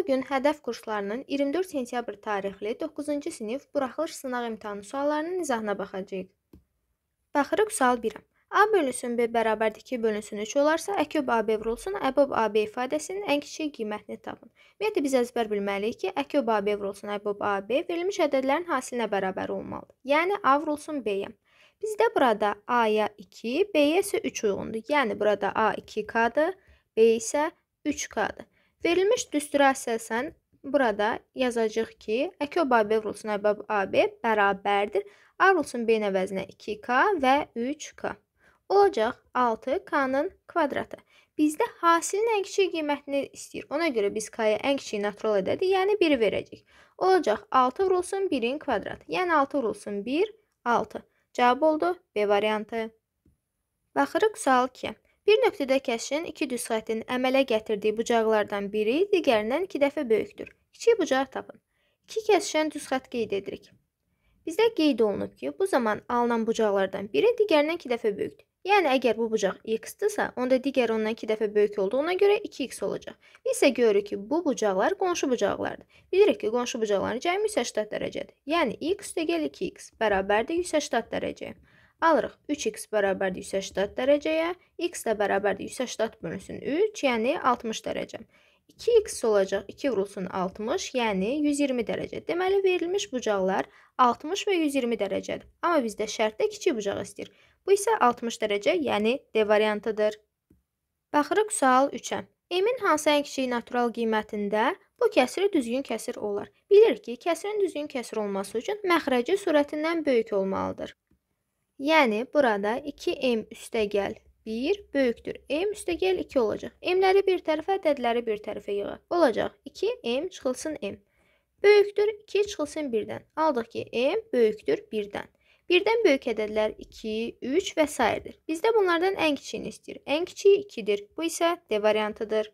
Bu gün hədəf kurslarının 24 sentyabr tarixli 9-cu sinif buraxılış sınaq imtahanı suallarının izahına baxacağıq. Baxırıq sual 1-ə. A bölünsün B bərabərdir 2 bölünsün 3 olarsa, əküb AB vurulsun, əbob AB ifadəsinin ən kiçik qiymətini tapın. Ümumiyyətlə, biz əzbər bilməliyik ki, əküb AB vurulsun, əbob AB verilmiş ədədlərin hasilinə bərabər olmalıdır. Yəni, A vurulsun B-yə. Bizdə burada A-ya 2, B-yə isə 3 uyğundur. Yəni, burada A 2K-dır, B isə 3K-dır. Verilmiş düstura əsasən burada yazacağıq ki, ək o B vurulsun A B A B bərabərdir. A vurulsun B-nin əvəzinə 2K və 3K. Olacaq 6K-nın kvadratı. Bizdə hasilin ən kiçik qiymətini istəyir. Ona görə biz K-ya ən kiçik natural ədədir, yəni 1 verəcək. Olacaq 6 vurulsun 1-in kvadratı. Yəni 6 vurulsun 1, 6. Cavab oldu B variantı. Baxırıq sual 2. Bir nöqtədə kəşin iki düz xəttin əmələ gətirdiyi bucaqlardan biri digərindən 2 dəfə böyükdür. Kiçik bucaq tapın. 2 kəsişən düz xətt qeyd edirik. Bizdə qeyd olunub ki, bu zaman alınan bucaqlardan biri digərindən 2 dəfə böyükdür. Yəni əgər bu bucaq x-dırsa, onda digər ondan 2 dəfə böyük olduğuna görə 2x olacaq. Biz isə görürük ki, bu bucaqlar qonşu bucaqlardır. Bilirik ki, qonşu bucaqların cəmi 180 dərəcədir. Yəni x = 2x bərabərdir 180 dərəcəyə. Alırıq 3x bərabərdir 180 dərəcəyə, x də bərabərdir 180 bölünsün 3, yəni 60 dərəcə. 2x olacaq 2 vurulsun 60, yəni 120 dərəcə. Deməli, verilmiş bucaqlar 60 və 120 dərəcədir. Amma bizdə şərtdə kiçik bucaq istəyir. Bu isə 60 dərəcə, yəni D variantıdır. Baxırıq sual 3-ə. M-in hansı ən kiçik natural qiymətində bu kəsir düzgün kəsir olar? Bilirik ki, kəsirin düzgün kəsir olması üçün məxrəci sürətindən böyük olmalıdır. Yəni burada 2m üstəgəl 1 böyükdür. M üstəgəl 2 olacaq. M-ləri bir tərəfə, ədədləri bir tərəfə yığa. Olacaq 2m çıxılsın m. Böyükdür 2 çıxılsın 1-dən. Aldıq ki, m böyükdür 1-dən. 1-dən böyük ədədlər 2, 3 və s.dir. Bizdə bunlardan ən kiçiyini istəyir. Ən kiçiyi 2-dir. Bu isə D variantıdır.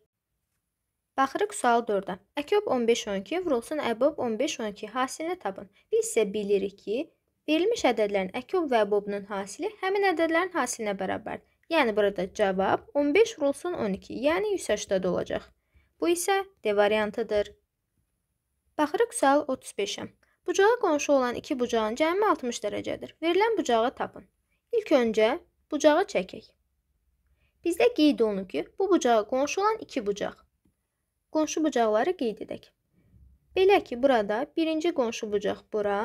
Baxırıq sual 4-də. Əkob 15-12, vurulsun Əbob 15-12 hasilini tapın. Biz isə bilirik ki, Verilmiş ədədlərin əkub və bobunun hasili həmin ədədlərin hasilinə bərabər. Yəni burada cavab 15 vurulsun 12, yəni 180 olacaq. Bu isə D variantıdır. Baxırıq sual 35-ə. Bucağa qonşu olan iki bucağın cəmi 60 dərəcədir. Verilən bucağı tapın. İlk öncə bucağı çəkək. Bizdə qeyd olunur ki, bu bucağa qonşu olan iki bucaq. Qonşu bucaqları qeyd edək. Belə ki, burada birinci qonşu bucaq bura,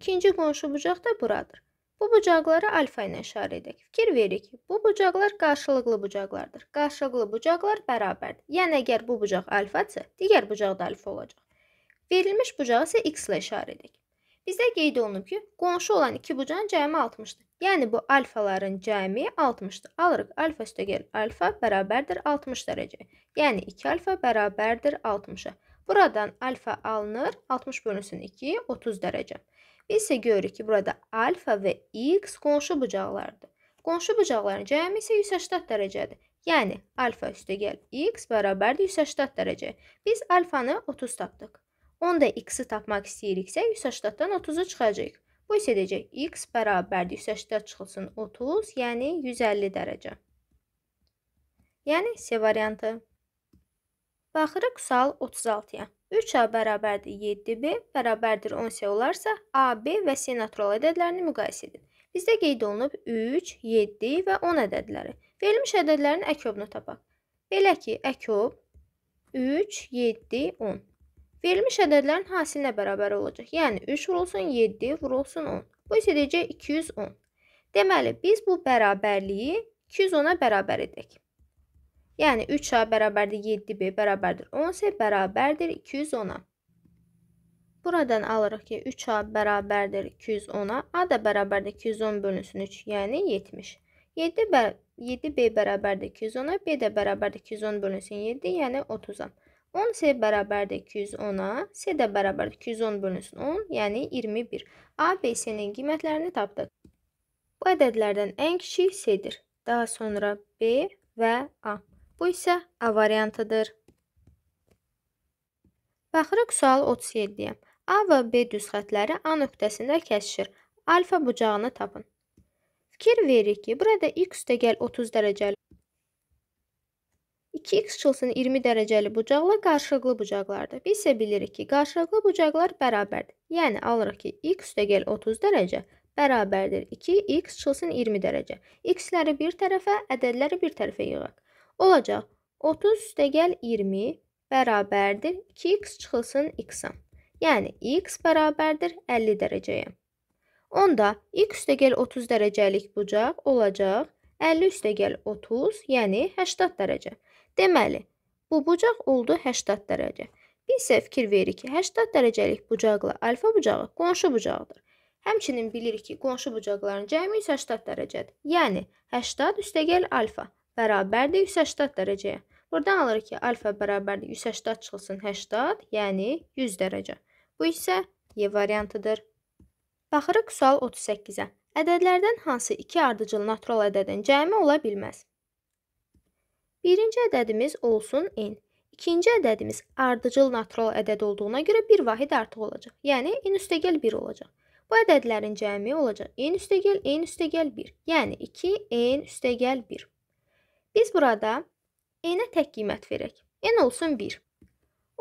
İkinci qonşu bucaq da buradır. Bu bucaqlara alfa ilə işarə edək. Fikir veririk. Bu bucaqlar qarşılıqlı bucaqlardır. Qarşılıqlı bucaqlar bərabərdir. Yəni əgər bu bucaq alfadsa, digər bucaq da alfa olacaq. Verilmiş bucağı isə x ilə işarə edək. Bizdə qeyd olunub ki, qonşu olan iki bucağın cəmi 60-dır. Yəni bu alfaların cəmi 60-dır. Alırıq alfa üstəgəl alfa bərabərdir 60 dərəcə. Yəni 2 alfa bərabərdir 60-a. Buradan alfa alınır. 60 bölünsün 2, 30 dərəcə. Biz isə görürük ki, burada alfa və x qonşu bucaqlardır. Qonşu bucaqların cəmi isə 180 dərəcədir. Yəni, alfa üstə gəl x bərabərdir 180 dərəcə. Biz alfanı 30 tapdıq. Onda x-i tapmaq istəyiriksə, 180-dan 30-u çıxacaq. Bu isə edəcək x bərabərdir 180 çıxılsın 30, yəni 150 dərəcə. Yəni C variantı. Baxırıq sal 36-ya. 3A bərabərdir 7B, bərabərdir 10C olarsa, AB və C natural ədədlərini müqayisə edin. Bizdə qeyd olunub 3, 7 və 10 ədədləri. Verilmiş ədədlərin əkyobunu tapaq. Belə ki, əkyob 3, 7, 10. Verilmiş ədədlərin hasilinə bərabər olacaq. Yəni 3 vurulsun 7, vurulsun 10. Bu isə deyəcək 210. Deməli, biz bu bərabərliyi 210-a bərabər edək. Yəni 3A bərabərdir 7B bərabərdir 10C bərabərdir 210-a. Buradan alırıq ki, 3A bərabərdir 210-a, A da bərabərdir 210 bölünsün 3, yəni 70. 7 bə 7B bərabərdir 210-a, B də bərabərdir 210 bölünsün 7, yəni 30-a. 10C bərabərdir 210-a, C də bərabərdir 210 bölünsün 10, yəni 21. A, B, C-nin qiymətlərini tapdıq. Bu ədədlərdən ən kiçik C-dir. Daha sonra B və A. Bu isə A variantıdır. Baxırıq sual 37-yə. A və B düz xətləri A nöqtəsində kəsişir. Alfa bucağını tapın. Fikir verir ki, burada x dəyəl 30 dərəcəli 2x çılsın 20 dərəcəli bucaqla qarşılıqlı bucaqlardır. Biz isə bilirik ki, qarşılıqlı bucaqlar bərabərdir. Yəni alırıq ki, x dəyəl 30 dərəcə bərabərdir 2x çılsın 20 dərəcə. x-ləri bir tərəfə, ədədləri bir tərəfə yığaq. Olacaq. 30 üstəgəl 20 bərabərdir 2x çıxılsın x-a. Yəni x bərabərdir 50 dərəcəyə. Onda x üstəgəl 30 dərəcəlik bucaq olacaq 50 üstəgəl 30, yəni 80 dərəcə. Deməli, bu bucaq oldu 80 dərəcə. Biz isə fikir veririk ki, 80 dərəcəlik bucaqla alfa bucağı qonşu bucaqdır. Həmçinin bilirik ki, qonşu bucaqların cəmi 180 dərəcədir. Yəni 80 üstəgəl alfa bərabərdir 180 dərəcəyə. Buradan alırıq ki, alfa bərabərdir 180 çıxılsın 80, hə yəni 100 dərəcə. Bu isə Y variantıdır. Baxırıq sual 38-ə. Ədədlərdən hansı iki ardıcıl natural ədədin cəmi ola bilməz? Birinci ədədimiz olsun n. İkinci ədədimiz ardıcıl natural ədəd olduğuna görə bir vahid artıq olacaq. Yəni n üstəgəl 1 olacaq. Bu ədədlərin cəmi olacaq n üstəgəl n üstəgəl 1. Yəni 2 n üstəgəl 1. Biz burada n-ə tək qiymət verək. n olsun 1.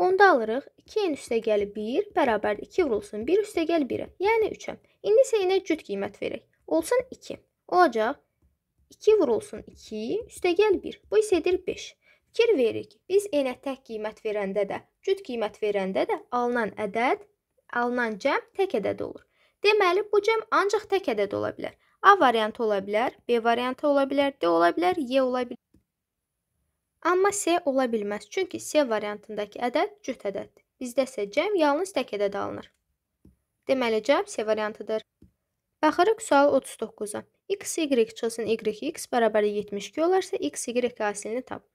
Onda alırıq 2n üstə gəli 1 bərabər 2 vurulsun 1 üstə gəli 1-ə, yəni 3-ə. İndi isə n-ə cüt qiymət verək. Olsun 2. Olacaq 2 vurulsun 2 üstə gəli 1. Bu isə edir 5. Fikir veririk. Biz n-ə tək qiymət verəndə də, cüt qiymət verəndə də alınan ədəd, alınan cəm tək ədəd olur. Deməli bu cəm ancaq tək ədəd ola bilər. A variantı ola bilər, B variantı ola bilər, D ola bilər, Y ola bilər. Amma S ola bilməz, çünki S variantındakı ədəd cüt ədəddir. Bizdə isə cəm yalnız tək ədəd alınır. Deməli, cavab C variantıdır. Baxırıq sual 39-a. X, Y çıxsın, Y, X bərabər 72 olarsa, X, Y əsilini tap.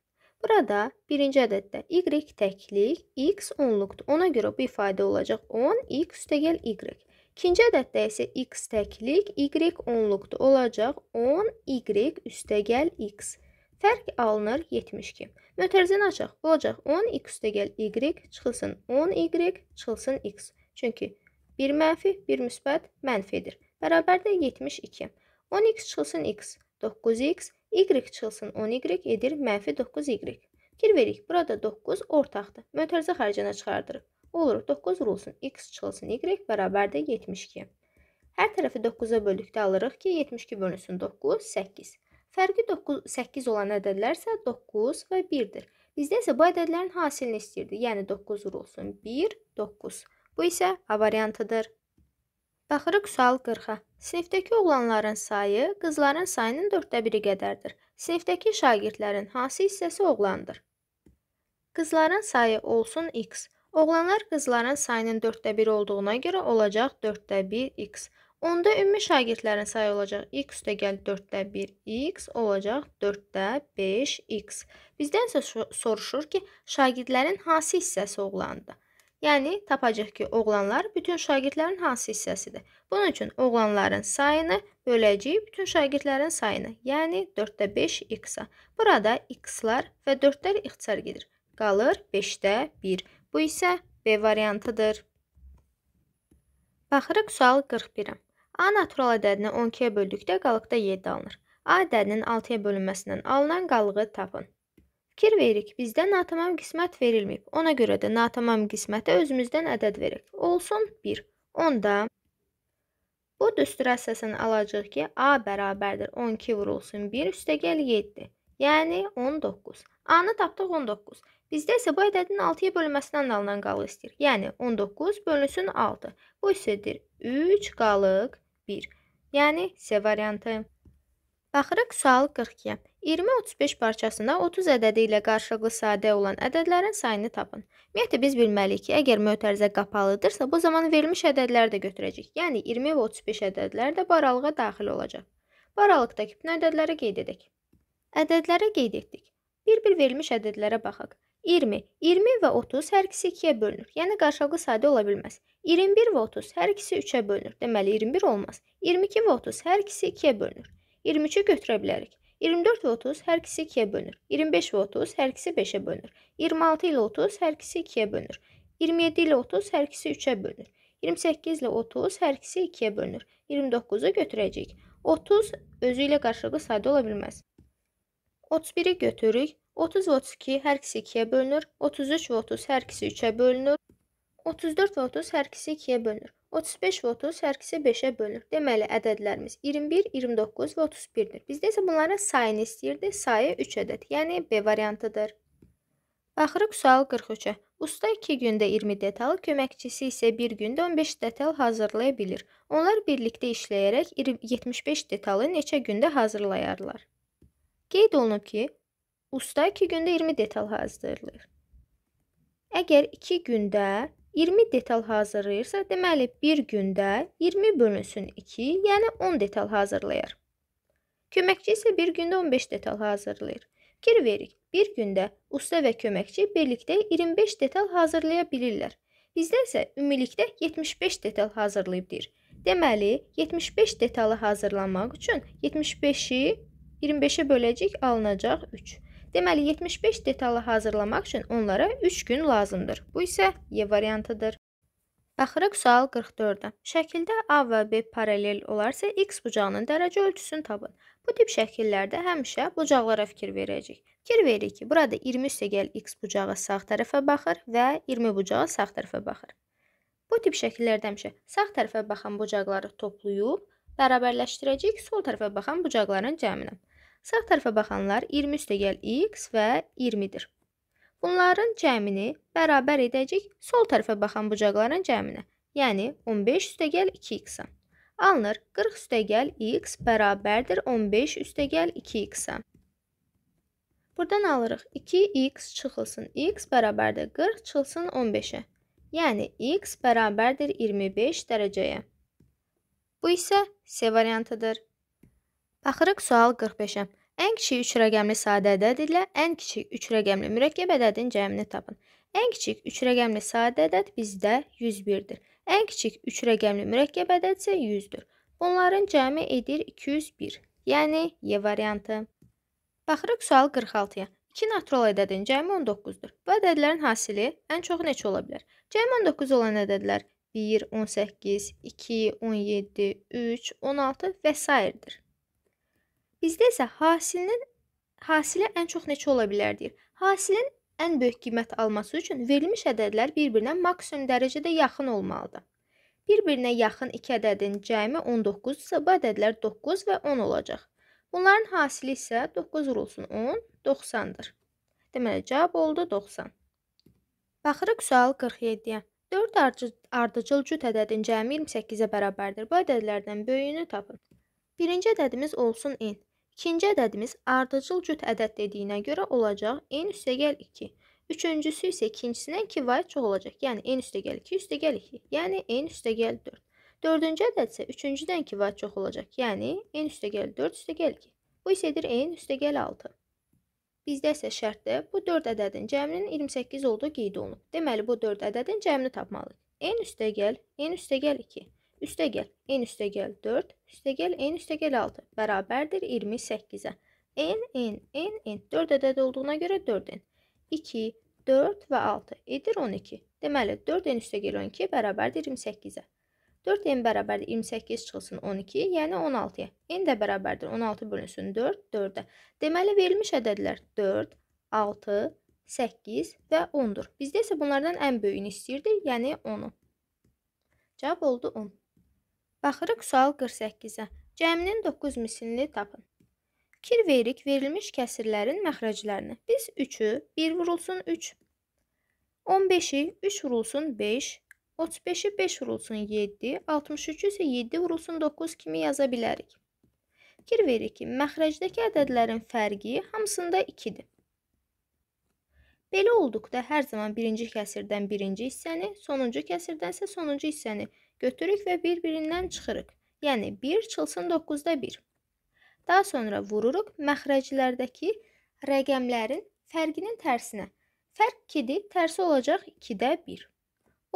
Burada birinci ədəddə Y təklik, X onluqdur. Ona görə bu ifadə olacaq 10, X üstəgəl Y. İkinci ədəddə isə X təklik, Y onluqdur. Olacaq 10, Y üstəgəl X. Fərq alınır 72. Mötərizəni açaq. Bu olacaq 10 x degəl y çıxılsın 10 y çıxılsın x. Çünki 1 mənfi, 1 müsbət mənfidir. Bərabərdə 72. 10 x çıxılsın x, 9 x, y çıxılsın 10 y edir mənfi 9 y. Fikir verik, burada 9 ortaqdır. Mötərizə xaricinə çıxardırıq. Olur, 9 vurulsun, x çıxılsın y bərabərdə 72. Hər tərəfi 9-a böldükdə alırıq ki, 72 bölünsün 9, 8. Fərqi 9, 8 olan ədədlər isə 9 və 1-dir. Bizdə isə bu ədədlərin hasilini istəyirdi. Yəni 9 vurulsun 1, 9. Bu isə A variantıdır. Baxırıq sual 40-a. Sinifdəki oğlanların sayı qızların sayının 4də 1-i qədərdir. Sinifdəki şagirdlərin hansı hissəsi oğlandır? Qızların sayı olsun x. Oğlanlar qızların sayının 4də 1 olduğuna görə olacaq 4də 1 x. Onda ümumi şagirdlərin sayı olacaq x üstəgəl 4-də 1x olacaq 4-də 5x. Bizdən isə soruşur ki, şagirdlərin hansı hissəsi oğlandı? Yəni tapacaq ki, oğlanlar bütün şagirdlərin hansı hissəsidir? Bunun üçün oğlanların sayını böləcəyik bütün şagirdlərin sayını, yəni 4-də 5x-a. Burada x-lar və 4-lər ixtisar gedir. Qalır 5-də 1. Bu isə B variantıdır. Baxırıq sual 41-ə. A natural ədədini 12-yə böldükdə qalıqda 7 alınır. A ədədinin 6-ya bölünməsindən alınan qalığı tapın. Fikir veririk, bizdə natamam qismət verilməyib. Ona görə də natamam qismətə özümüzdən ədəd verək. Olsun 1. Onda bu düstur əsasını alacağıq ki, A bərabərdir 12 vurulsun 1 üstə gəl 7. Yəni 19. A-nı tapdıq 19. Bizdə isə bu ədədin 6-ya bölünməsindən alınan qalıq istəyir. Yəni 19 bölünsün 6. Bu hissədir 3 qalıq 1. Yəni C variantı. Baxırıq sual 42-yə. 20-35 parçasında 30 ədədi ilə qarşılıqlı sadə olan ədədlərin sayını tapın. Ümumiyyətlə, biz bilməliyik ki, əgər mötərizə qapalıdırsa, bu zaman verilmiş ədədləri də götürəcək. Yəni, 20 və 35 ədədlər də bu aralığa daxil olacaq. Bu aralıqdakı bütün ədədləri qeyd edək. Ədədləri qeyd etdik. Bir-bir verilmiş ədədlərə baxaq. 20. 20 və 30 hər ikisi 2-yə bölünür. Yəni qarşılıqlı sayda ola bilməz. 21 və 30 hər ikisi 3-ə bölünür. Deməli 21 olmaz. 22 və 30 hər ikisi 2-yə bölünür. 23-ü götürə bilərik. 24 və 30 hər ikisi 2-yə bölünür. 25 və 30 hər ikisi 5-ə bölünür. 26 ilə 30 hər ikisi 2-yə bölünür. 27 ilə 30 hər ikisi 3-ə bölünür. 28 ilə 30 hər ikisi 2-yə bölünür. 29-u götürəcəyik. 30 özü ilə qarşılıqlı sayda ola bilməz. 31-i götürürük. 30 və 32 hər ikisi 2-yə bölünür. 33 və 30 hər ikisi 3-ə bölünür. 34 və 30 hər ikisi 2-yə bölünür. 35 və 30 hər ikisi 5-ə bölünür. Deməli, ədədlərimiz 21, 29 və 31-dir. Bizdə isə bunların sayını istəyirdi. Sayı 3 ədəd, yəni B variantıdır. Baxırıq sual 43-ə. Usta 2 gündə 20 detal, köməkçisi isə 1 gündə 15 detal hazırlaya bilir. Onlar birlikdə işləyərək 75 detalı neçə gündə hazırlayarlar? Qeyd olunub ki, Usta 2 gündə 20 detal hazırlayır. Əgər 2 gündə 20 detal hazırlayırsa, deməli 1 gündə 20 bölünsün 2, yəni 10 detal hazırlayır. Köməkçi isə 1 gündə 15 detal hazırlayır. Fikir verik, bir gündə usta və köməkçi birlikdə 25 detal hazırlaya bilirlər. Bizdə isə ümumilikdə 75 detal hazırlayıbdır. Deməli, 75 detalı hazırlamaq üçün 75-i 25-ə böləcək alınacaq 3. Deməli 75 detalı hazırlamaq üçün onlara 3 gün lazımdır. Bu isə Y variantıdır. Axırıq sual 44-də. Şəkildə A və B paralel olarsa, X bucağının dərəcə ölçüsünü tapın. Bu tip şəkillərdə həmişə bucaqlara fikir verəcək. Fikir veririk ki, burada 20 üstəgəl X bucağı sağ tərəfə baxır və 20 bucağı sağ tərəfə baxır. Bu tip şəkillərdə həmişə sağ tərəfə baxan bucaqları toplayıb, bərabərləşdirəcək sol tərəfə baxan bucaqların cəminə. Sağ tərəfə baxanlar 20 üstəgəl x və 20-dir. Bunların cəmini bərabər edəcək sol tərəfə baxan bucaqların cəminə, yəni 15 üstəgəl 2x-a. Alınır 40 üstəgəl x bərabərdir 15 üstəgəl 2x-a. Buradan alırıq 2x çıxılsın x bərabərdir 40 çıxılsın 15-ə. Yəni x bərabərdir 25 dərəcəyə. Bu isə C variantıdır. Baxırıq sual 45-ə. Ən kiçik 3 rəqəmli sadə ədəd ilə ən kiçik 3 rəqəmli mürəkkəb ədədin cəmini tapın. Ən kiçik 3 rəqəmli sadə ədəd bizdə 101-dir. Ən kiçik 3 rəqəmli mürəkkəb ədəd isə 100-dür. Bunların cəmi edir 201, yəni Y variantı. Baxırıq sual 46-ya. 2 natural ədədin cəmi 19-dur. Bu ədədlərin hasili ən çox neçə ola bilər? Cəmi 19 olan ədədlər 1, 18, 2, 17, 3, 16 və s. dir. Bizdə isə hasilinin hasilə ən çox neçə ola bilər deyir. Hasilin ən böyük qiymət alması üçün verilmiş ədədlər bir-birinə maksimum dərəcədə yaxın olmalıdır. Bir-birinə yaxın 2 ədədin cəmi 19 isə bu ədədlər 9 və 10 olacaq. Bunların hasili isə 9 vurulsun 10 90-dır. Deməli cavab oldu 90. Baxırıq sual 47-yə. 4 ardıcıl cüt ədədin cəmi 28-ə bərabərdir. Bu ədədlərdən böyüyünü tapın. Birinci ədədimiz olsun n. İkinci ədədimiz ardıcıl cüt ədəd dediyinə görə olacaq n üstəgəl 2. Üçüncüsü isə ikincisindən kifayət çox olacaq. Yəni n üstəgəl 2 üstəgəl 2. Yəni n üstəgəl 4. Dördüncü ədəd isə üçüncüdən kifayət çox olacaq. Yəni n üstəgəl 4 üstəgəl 2. Bu isə edir n üstəgəl 6. Bizdə isə şərtdə bu 4 ədədin cəminin 28 olduğu qeyd olunub. Deməli bu 4 ədədin cəmini tapmalıyıq. n üstəgəl n üstəgəl 2. Üstə gəl, n üstə gəl 4, üstə gəl, n üstə gəl 6, bərabərdir 28-ə. n, n, n, n, 4 ədəd olduğuna görə 4n. 2, 4 və 6 edir 12. Deməli, 4n üstə gəl 12 bərabərdir 28-ə. 4n bərabərdir 28 çıxılsın 12, yəni 16-ya. n də bərabərdir 16 bölünsün 4, 4-ə. Deməli, verilmiş ədədlər 4, 6, 8 və 10-dur. Bizdə isə bunlardan ən böyüyünü istəyirdi, yəni 10-u. Cavab oldu 10. Baxırıq sual 48-ə. Cəminin 9 mislini tapın. Fikir veririk verilmiş kəsirlərin məxrəclərini. Biz 3-ü 1 vurulsun 3, 15-i 3 vurulsun 5, 35-i 5 vurulsun 7, 63-ü isə 7 vurulsun 9 kimi yaza bilərik. Fikir veririk ki, məxrəcdəki ədədlərin fərqi hamısında 2-dir. Belə olduqda hər zaman birinci kəsirdən birinci hissəni, sonuncu kəsirdən isə sonuncu hissəni götürük və bir-birindən çıxırıq. Yəni 1 çıxılsın 9-da 1. Daha sonra vururuq məxrəclərdəki rəqəmlərin fərqinin tərsinə. Fərq 2-dir, tərsi olacaq 2-də 1.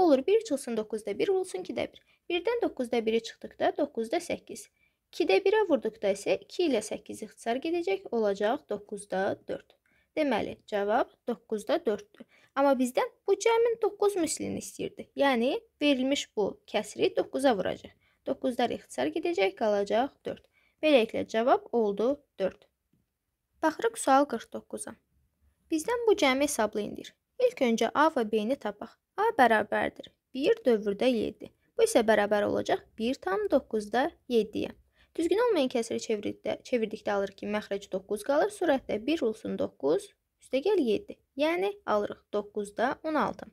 Olur 1 çıxılsın 9-da 1, vurulsun 2-də 1. 1-dən 9-da 1-i çıxdıqda 9-da 8. 2-də 1-ə vurduqda isə 2 ilə 8 ixtisar gedəcək, olacaq 9-da 4. Deməli, cavab 9-da 4-dür. Amma bizdən bu cəmin 9 mislini istəyirdi. Yəni verilmiş bu kəsri 9-a vuracaq. 9-lar ixtisar gedəcək, qalacaq 4. Beləliklə cavab oldu 4. Baxırıq sual 49-a. Bizdən bu cəmi hesablayındır. İlk öncə A və B-ni tapaq. A bərabərdir 1 dövrdə 7. Bu isə bərabər olacaq 1 tam 9-da 7-yə. Düzgün olmayan kəsiri çevirdikdə, çevirdikdə alır ki, məxrəci 9 qalır, sürətdə 1 olsun 9, üstəgəl 7. Yəni alırıq 9-da 16.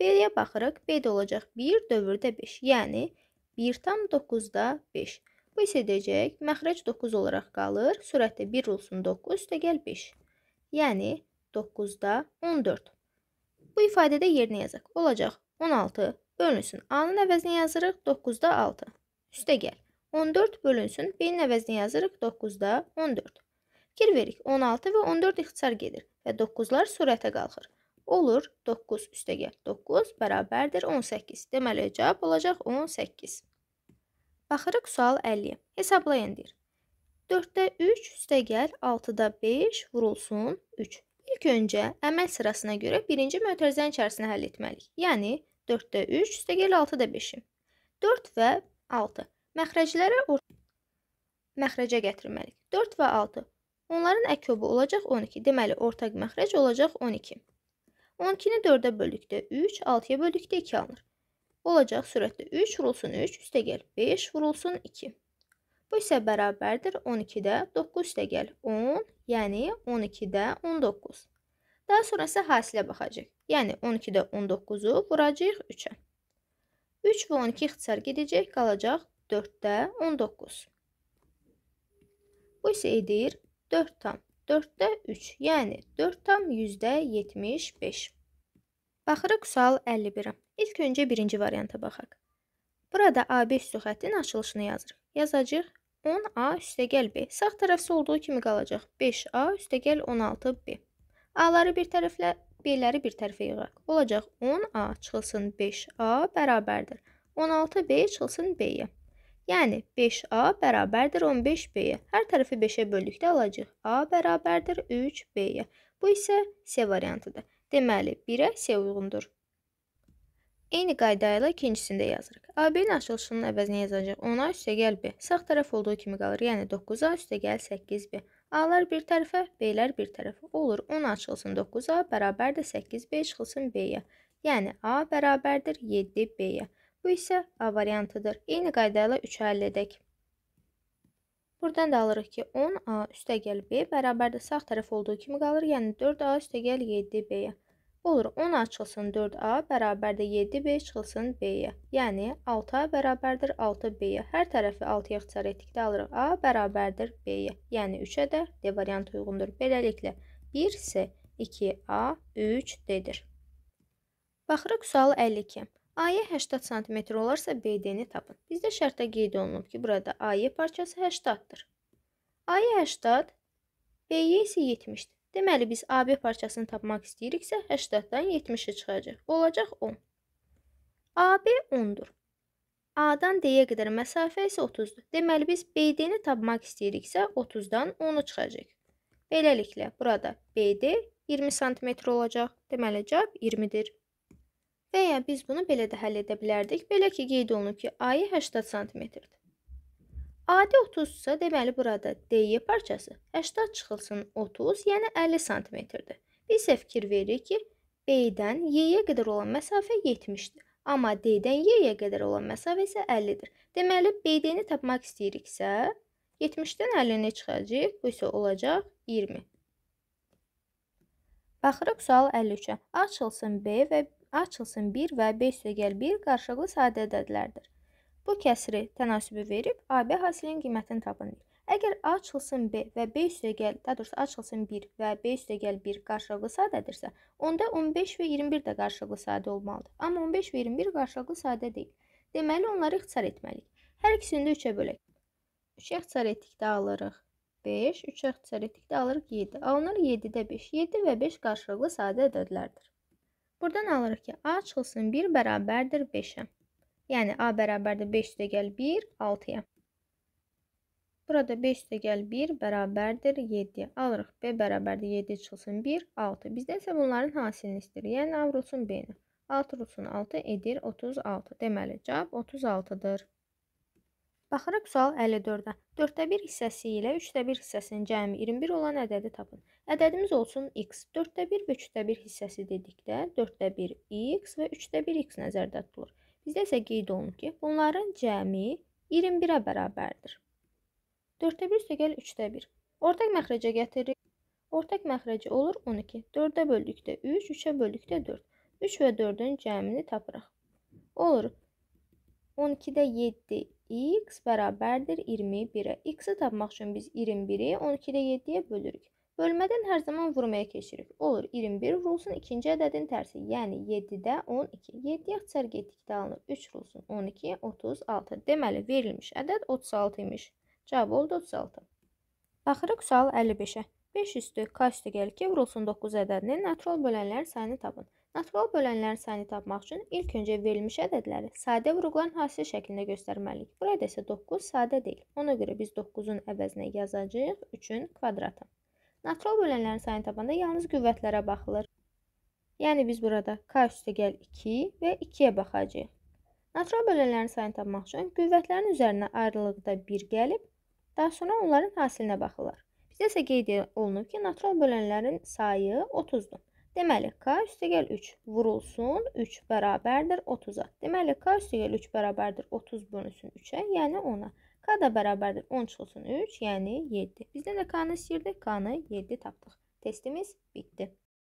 B-yə baxırıq, B-də olacaq 1 dövrdə 5, yəni 1 tam 9-da 5. Bu isə edəcək, məxrəc 9 olaraq qalır, sürətdə 1 olsun 9, üstəgəl 5. Yəni 9-da 14. Bu ifadədə yerinə yazaq. Olacaq 16 bölünsün A-nın əvəzinə yazırıq 9-da 6. Üstəgəl 14 bölünsün B-nin əvəzinə yazırıq 9-da 14. Fikir verik, 16 və 14 ixtisar gedir və 9-lar sürətə qalxır. Olur 9 üstəgəl 9 bərabərdir 18. Deməli cavab olacaq 18. Baxırıq sual 50. Hesablayın deyir. 4-də 3 üstəgəl 6-da 5 vurulsun 3. İlk öncə əməl sırasına görə birinci mötərizənin içərisində həll etməliyik. Yəni 4-də 3 üstəgəl 6-da 5-i. 4 və 6 məxrəclərə məxrəcə gətirməliyik. 4 və 6 Onların əkobu olacaq 12. Deməli, ortaq məxrəc olacaq 12. 12-ni 4-ə bölükdə 3, 6-ya bölükdə 2 alınır. Olacaq sürətdə 3 vurulsun 3, üstə gəl 5 vurulsun 2. Bu isə bərabərdir 12-də 9 üstə gəl 10, yəni 12-də 19. Daha sonra isə hasilə baxacaq. Yəni 12-də 19-u vuracaq 3-ə. 3 və 12 ixtisar gedəcək, qalacaq 4-də 19. Bu isə edir 4 tam 4-də 3, yəni 4 tam %75. Baxırıq sual 51-ə. İlk öncə birinci varianta baxaq. Burada AB üstü xəttin açılışını yazırıq. Yazacağıq 10A üstəgəl B. Sağ tərəfsi olduğu kimi qalacaq. 5A üstəgəl 16B. A-ları bir tərəflə, B-ləri bir tərəfə yığaq. Olacaq 10A çıxılsın 5A bərabərdir. 16B çıxılsın B-yə. Yəni 5A bərabərdir 15B-yə. Hər tərəfi 5-ə böldükdə alacağıq. A bərabərdir 3B-yə. Bu isə C variantıdır. Deməli, 1-ə C uyğundur. Eyni qayda ilə ikincisində yazırıq. AB-nin açılışının əvəzinə yazacağıq. 10A üstəgəl B. Sağ tərəf olduğu kimi qalır. Yəni 9A üstəgəl 8B. A-lar bir tərəfə, B-lər bir tərəfə. Olur 10 açılsın 9A bərabər də 8B çıxılsın B-yə. Yəni A bərabərdir 7B-yə. Bu isə A variantıdır. Eyni qayda ilə 3-ü həll edək. Buradan da alırıq ki, 10A üstəgəl B bərabərdə sağ tərəf olduğu kimi qalır, yəni 4A üstəgəl 7B-yə. Bu olur 10A çıxılsın 4A bərabərdə 7B çıxılsın B-yə. Yəni 6A bərabərdir 6B-yə. Hər tərəfi 6-ya ixtisar etdikdə alırıq A bərabərdir B-yə. Yəni 3-ə də D variantı uyğundur. Beləliklə 1 isə 2A 3D-dir. Baxırıq sual 52. AY 80 sm olarsa BD-ni tapın. Bizdə şərtdə qeyd olunub ki, burada AY parçası 80-dır. AY 80, BY isə 70-dir. Deməli, biz AB parçasını tapmaq istəyiriksə, 80-dan 70-i çıxacaq. Olacaq 10. AB 10-dur. A-dan D-yə qədər məsafə isə 30-dur. Deməli, biz BD-ni tapmaq istəyiriksə, 30-dan 10-u çıxacaq. Beləliklə, burada BD 20 sm olacaq. Deməli, cavab 20-dir. Və ya biz bunu belə də həll edə bilərdik. Belə ki, qeyd olunub ki, A-yı 80 cm-dir. AD 30 isə deməli burada DY parçası 80 çıxılsın 30, yəni 50 cm-dir. Biz isə fikir veririk ki, B-dən Y-yə qədər olan məsafə 70-dir. Amma D-dən Y-yə qədər olan məsafə isə 50-dir. Deməli, BD-ni tapmaq istəyiriksə, 70-dən 50-ni çıxacaq, bu isə olacaq 20. Baxırıq sual 53-ə. Açılsın B və açılsın 1 və B üstəgəl 1 qarşılıqlı sadə ədədlərdir. Bu kəsri tənasübü verib AB hasilinin qiymətini tapın. Əgər A açılsın B və B üstəgəl, daha doğrusu açılsın 1 və B üstəgəl 1 qarşılıqlı sadədirsə, onda 15 və 21 də qarşılıqlı sadə olmalıdır. Amma 15 və 21 qarşılıqlı sadə deyil. Deməli onları ixtisar etməliyik. Hər ikisini də 3-ə bölək. 3-ə ixtisar etdikdə alırıq 5, 3-ə ixtisar etdikdə alırıq 7. Alınır 7-də 5. 7 və 5 qarşılıqlı sadə ədədlərdir. Buradan alırıq ki, A çıxılsın 1 bərabərdir 5-ə. Yəni, A bərabərdir 5 üstə gəl 1, 6-ya. Burada 5 üstə gəl 1 bərabərdir 7-yə. Alırıq B bərabərdir 7 çıxılsın 1, 6. Bizdə isə bunların hasilini istəyir. Yəni, A vurulsun B-nə. 6 vurulsun 6 edir 36. Deməli, cavab 36-dır. Baxaraq sual 54-də 4də 1 hissəsi ilə 3də 1 hissəsinin cəmi 21 olan ədədi tapın. Ədədimiz olsun x. 4də 1 və 3də 1 hissəsi dedikdə 4də 1 x və 3də 1 x nəzərdə tutulur. Bizdə isə qeyd olunur ki, bunların cəmi 21-ə bərabərdir. 4də 1 üstəgəl 3də 1. Ortaq məxrəcə gətiririk. Ortaq məxrəci olur 12. 4-ə böldükdə 3, 3-ə böldükdə 4. 3 və 4-ün cəmini tapırıq. Olur 12-də 7 x bərabərdir 21-ə. x-i tapmaq üçün biz 21-i 12-də 7-yə bölürük. Bölmədən hər zaman vurmaya keçirik. Olur 21 vurulsun ikinci ədədin tərsi, yəni 7-də 12. 7-yə xəsər getdikdə alınır 3 vurulsun 12, 36. Deməli verilmiş ədəd 36 imiş. Cavab oldu 36. Baxırıq sual 55-ə. 5 üstü k üstü gəlir ki, vurulsun 9 ədədinin natural bölənlərin sayını tapın. Natural bölənlərin sayını tapmaq üçün ilk öncə verilmiş ədədləri sadə vurğulan hasil şəklində göstərməliyik. Burada isə 9 sadə deyil. Ona görə biz 9-un əvəzinə yazacağıq 3-ün kvadratı. Natural bölənlərin sayını tapanda yalnız qüvvətlərə baxılır. Yəni biz burada k üstə gəl 2 və 2-yə baxacağıq. Natural bölənlərin sayını tapmaq üçün qüvvətlərin üzərinə ayrılıqda 1 gəlib, daha sonra onların hasilinə baxırlar. Bizdə isə qeyd olunub ki, natural bölənlərin sayı 30-dur. Deməli k üstəgəl 3 vurulsun 3 bərabərdir 30-a. Deməli k üstəgəl 3 bərabərdir 30 bölünsün 3-ə, yəni 10-a. K da bərabərdir 10 çıxılsın 3, yəni 7. Bizdən də k-nı istəyirdi, k-nı 7 tapdıq. Testimiz bitdi.